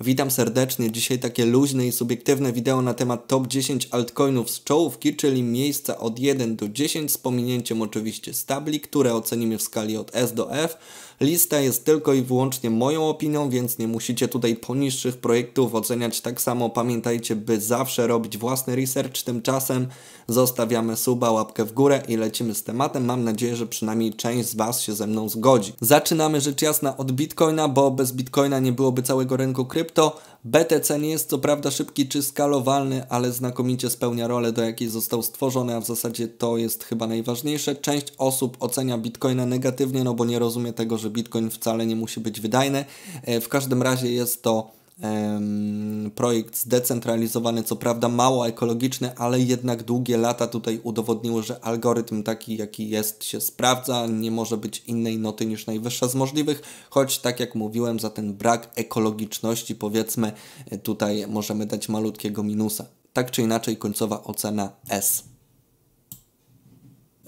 Witam serdecznie. Dzisiaj takie luźne i subiektywne wideo na temat top 10 altcoinów z czołówki, czyli miejsca od 1 do 10 z pominięciem oczywiście stabli, które ocenimy w skali od S do F. Lista jest tylko i wyłącznie moją opinią, więc nie musicie tutaj poniższych projektów oceniać tak samo. Pamiętajcie, by zawsze robić własny research. Tymczasem zostawiamy suba, łapkę w górę i lecimy z tematem. Mam nadzieję, że przynajmniej część z Was się ze mną zgodzi. Zaczynamy rzecz jasna od Bitcoina, bo bez Bitcoina nie byłoby całego rynku krypto. BTC nie jest co prawda szybki czy skalowalny, ale znakomicie spełnia rolę, do jakiej został stworzony, a w zasadzie to jest chyba najważniejsze. Część osób ocenia Bitcoina negatywnie, no bo nie rozumie tego, że Bitcoin wcale nie musi być wydajny. E, w każdym razie jest to projekt zdecentralizowany, co prawda mało ekologiczny, ale jednak długie lata tutaj udowodniło, że algorytm taki jaki jest się sprawdza, nie może być innej noty niż najwyższa z możliwych, choć tak jak mówiłem za ten brak ekologiczności powiedzmy tutaj możemy dać malutkiego minusa. Tak czy inaczej końcowa ocena S.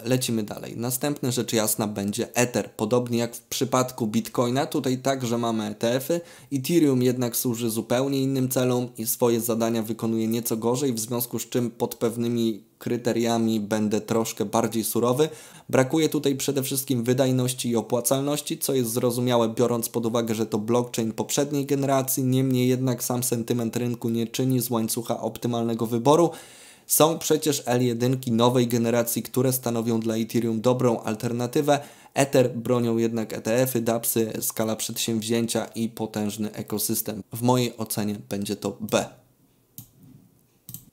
Lecimy dalej. Następna rzecz jasna będzie Ether. Podobnie jak w przypadku Bitcoina, tutaj także mamy ETF-y. Ethereum jednak służy zupełnie innym celom i swoje zadania wykonuje nieco gorzej, w związku z czym pod pewnymi kryteriami będę troszkę bardziej surowy. Brakuje tutaj przede wszystkim wydajności i opłacalności, co jest zrozumiałe biorąc pod uwagę, że to blockchain poprzedniej generacji, niemniej jednak sam sentyment rynku nie czyni z łańcucha optymalnego wyboru. Są przecież L1 nowej generacji, które stanowią dla Ethereum dobrą alternatywę. Ether bronią jednak ETF-y, DAPSy, skala przedsięwzięcia i potężny ekosystem. W mojej ocenie będzie to B.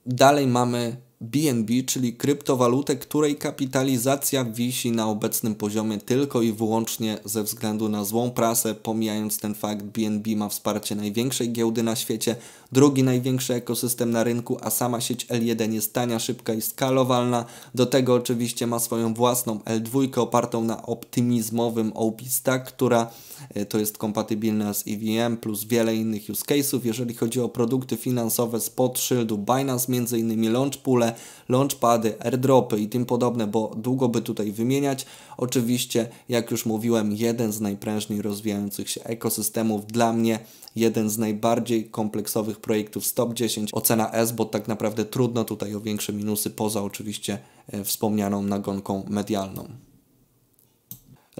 Dalej mamy BNB, czyli kryptowalutę, której kapitalizacja wisi na obecnym poziomie tylko i wyłącznie ze względu na złą prasę. Pomijając ten fakt, BNB ma wsparcie największej giełdy na świecie, drugi największy ekosystem na rynku, a sama sieć L1 jest tania, szybka i skalowalna. Do tego oczywiście ma swoją własną L2 opartą na optymizmowym OP Stack, która e, to jest kompatybilna z EVM plus wiele innych use case'ów. Jeżeli chodzi o produkty finansowe spod szyldu Binance, m.in. Launchpool, portale, launchpady, airdropy i tym podobne, bo długo by tutaj wymieniać. Oczywiście, jak już mówiłem, jeden z najprężniej rozwijających się ekosystemów dla mnie jeden z najbardziej kompleksowych projektów Stop 10. Ocena S, bo tak naprawdę trudno tutaj o większe minusy, poza oczywiście e, wspomnianą nagonką medialną.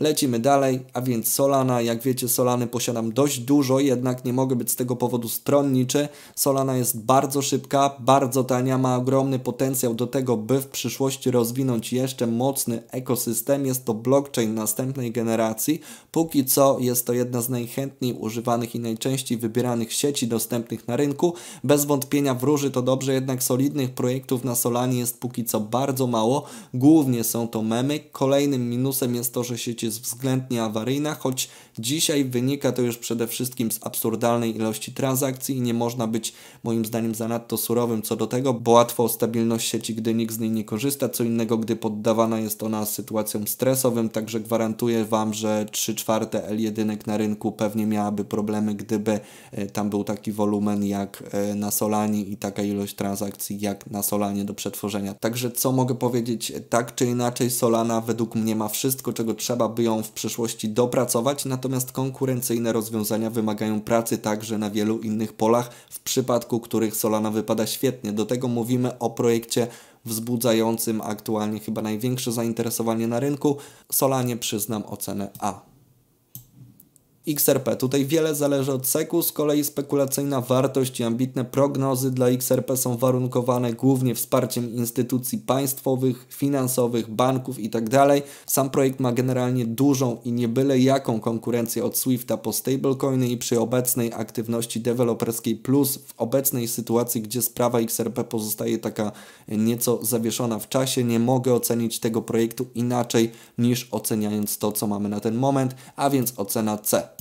Lecimy dalej, a więc Solana. Jak wiecie, Solany posiadam dość dużo, jednak nie mogę być z tego powodu stronniczy. Solana jest bardzo szybka, bardzo tania, ma ogromny potencjał do tego, by w przyszłości rozwinąć jeszcze mocny ekosystem. Jest to blockchain następnej generacji. Póki co jest to jedna z najchętniej używanych i najczęściej wybieranych sieci dostępnych na rynku. Bez wątpienia wróży to dobrze, jednak solidnych projektów na Solanie jest póki co bardzo mało. Głównie są to memy. Kolejnym minusem jest to, że sieci jest względnie awaryjna, choć dzisiaj wynika to już przede wszystkim z absurdalnej ilości transakcji i nie można być moim zdaniem zanadto surowym co do tego, bo łatwo o stabilność sieci, gdy nikt z niej nie korzysta, co innego, gdy poddawana jest ona sytuacjom stresowym, także gwarantuję Wam, że 3 czwarte L1 na rynku pewnie miałaby problemy, gdyby e, tam był taki wolumen jak e, na Solanie i taka ilość transakcji jak na Solanie do przetworzenia. Także co mogę powiedzieć, tak czy inaczej Solana według mnie ma wszystko, czego trzeba, aby ją w przyszłości dopracować, natomiast konkurencyjne rozwiązania wymagają pracy także na wielu innych polach, w przypadku których Solana wypada świetnie. Do tego mówimy o projekcie wzbudzającym aktualnie chyba największe zainteresowanie na rynku. Solanie przyznam ocenę A. XRP. Tutaj wiele zależy od seku, z kolei spekulacyjna wartość i ambitne prognozy dla XRP są warunkowane głównie wsparciem instytucji państwowych, finansowych, banków itd. Tak Sam projekt ma generalnie dużą i nie byle jaką konkurencję od Swifta po stablecoiny i przy obecnej aktywności deweloperskiej plus w obecnej sytuacji, gdzie sprawa XRP pozostaje taka nieco zawieszona w czasie, nie mogę ocenić tego projektu inaczej niż oceniając to, co mamy na ten moment, a więc ocena C.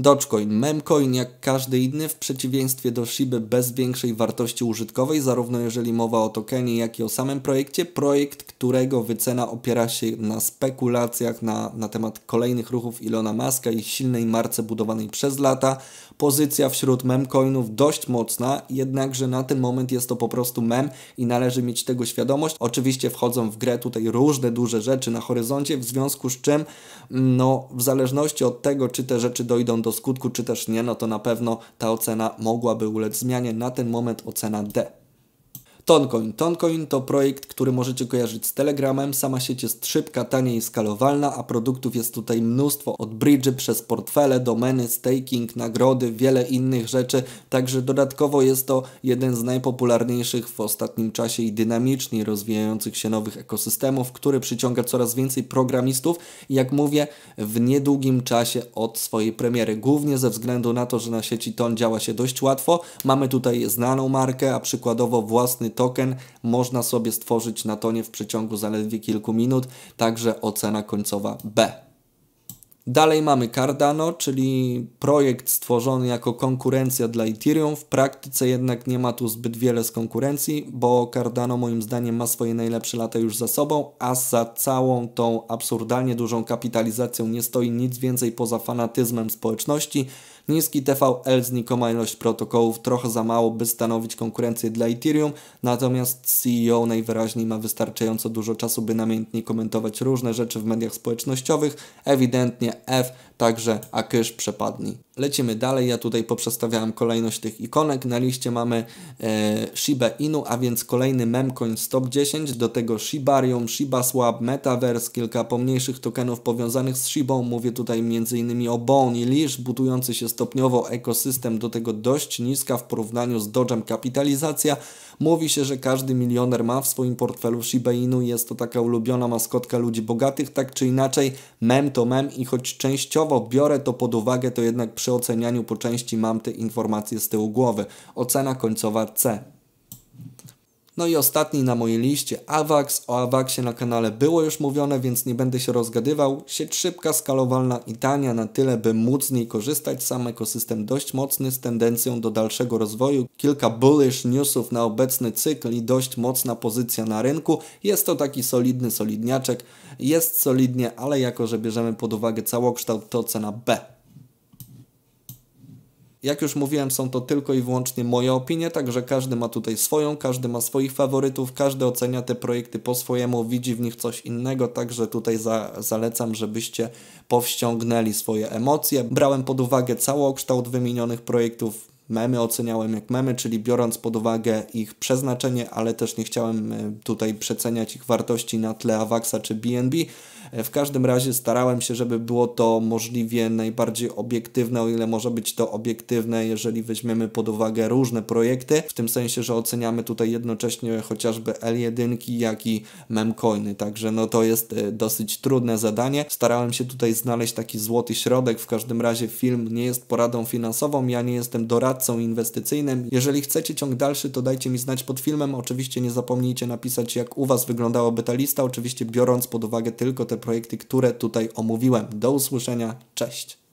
Dogecoin, memcoin jak każdy inny w przeciwieństwie do Shiby bez większej wartości użytkowej, zarówno jeżeli mowa o tokenie, jak i o samym projekcie. Projekt, którego wycena opiera się na spekulacjach na, na temat kolejnych ruchów Ilona Maska i silnej marce budowanej przez lata. Pozycja wśród memcoinów dość mocna, jednakże na ten moment jest to po prostu mem i należy mieć tego świadomość. Oczywiście wchodzą w grę tutaj różne duże rzeczy na horyzoncie, w związku z czym no, w zależności od tego, czy te rzeczy dojdą do do skutku, czy też nie, no to na pewno ta ocena mogłaby ulec zmianie. Na ten moment ocena D. Toncoin. Toncoin to projekt, który możecie kojarzyć z Telegramem. Sama sieć jest szybka, tania i skalowalna, a produktów jest tutaj mnóstwo. Od bridge przez portfele, domeny, staking, nagrody, wiele innych rzeczy. Także dodatkowo jest to jeden z najpopularniejszych w ostatnim czasie i dynamicznie rozwijających się nowych ekosystemów, który przyciąga coraz więcej programistów. jak mówię, w niedługim czasie od swojej premiery. Głównie ze względu na to, że na sieci Ton działa się dość łatwo. Mamy tutaj znaną markę, a przykładowo własny token można sobie stworzyć na tonie w przeciągu zaledwie kilku minut, także ocena końcowa B. Dalej mamy Cardano, czyli projekt stworzony jako konkurencja dla Ethereum. W praktyce jednak nie ma tu zbyt wiele z konkurencji, bo Cardano moim zdaniem ma swoje najlepsze lata już za sobą, a za całą tą absurdalnie dużą kapitalizacją nie stoi nic więcej poza fanatyzmem społeczności. Niski TVL, znikoma ilość protokołów, trochę za mało, by stanowić konkurencję dla Ethereum, natomiast CEO najwyraźniej ma wystarczająco dużo czasu, by namiętnie komentować różne rzeczy w mediach społecznościowych. Ewidentnie F, także Akysz przepadni. Lecimy dalej, ja tutaj poprzestawiałem kolejność tych ikonek. Na liście mamy e, Shiba Inu, a więc kolejny memcoin Stop 10, do tego Shibarium, Shiba Swap, Metaverse, kilka pomniejszych tokenów powiązanych z Shibą. Mówię tutaj m.in. o Bone i Lish, budujący się stopniowo ekosystem, do tego dość niska w porównaniu z Doge'em kapitalizacja. Mówi się, że każdy milioner ma w swoim portfelu Shiba Inu jest to taka ulubiona maskotka ludzi bogatych, tak czy inaczej mem to mem i choć częściowo biorę to pod uwagę, to jednak przy przy ocenianiu po części mam te informacje z tyłu głowy. Ocena końcowa C. No i ostatni na mojej liście AVAX. O AVAXie na kanale było już mówione, więc nie będę się rozgadywał. Sieć szybka, skalowalna i tania na tyle, by móc z niej korzystać. Sam ekosystem dość mocny z tendencją do dalszego rozwoju. Kilka bullish newsów na obecny cykl i dość mocna pozycja na rynku. Jest to taki solidny solidniaczek. Jest solidnie, ale jako, że bierzemy pod uwagę całokształt, to cena B. Jak już mówiłem, są to tylko i wyłącznie moje opinie, także każdy ma tutaj swoją, każdy ma swoich faworytów, każdy ocenia te projekty po swojemu, widzi w nich coś innego, także tutaj za, zalecam, żebyście powściągnęli swoje emocje. Brałem pod uwagę cały kształt wymienionych projektów, memy oceniałem jak memy, czyli biorąc pod uwagę ich przeznaczenie, ale też nie chciałem e, tutaj przeceniać ich wartości na tle Avaxa czy BNB. E, w każdym razie starałem się, żeby było to możliwie najbardziej obiektywne, o ile może być to obiektywne, jeżeli weźmiemy pod uwagę różne projekty, w tym sensie, że oceniamy tutaj jednocześnie chociażby L1, jak i memcoiny, także no to jest e, dosyć trudne zadanie. Starałem się tutaj znaleźć taki złoty środek, w każdym razie film nie jest poradą finansową, ja nie jestem doradcą inwestycyjnym. Jeżeli chcecie ciąg dalszy, to dajcie mi znać pod filmem. Oczywiście nie zapomnijcie napisać, jak u Was wyglądałaby ta lista, oczywiście biorąc pod uwagę tylko te projekty, które tutaj omówiłem. Do usłyszenia, cześć.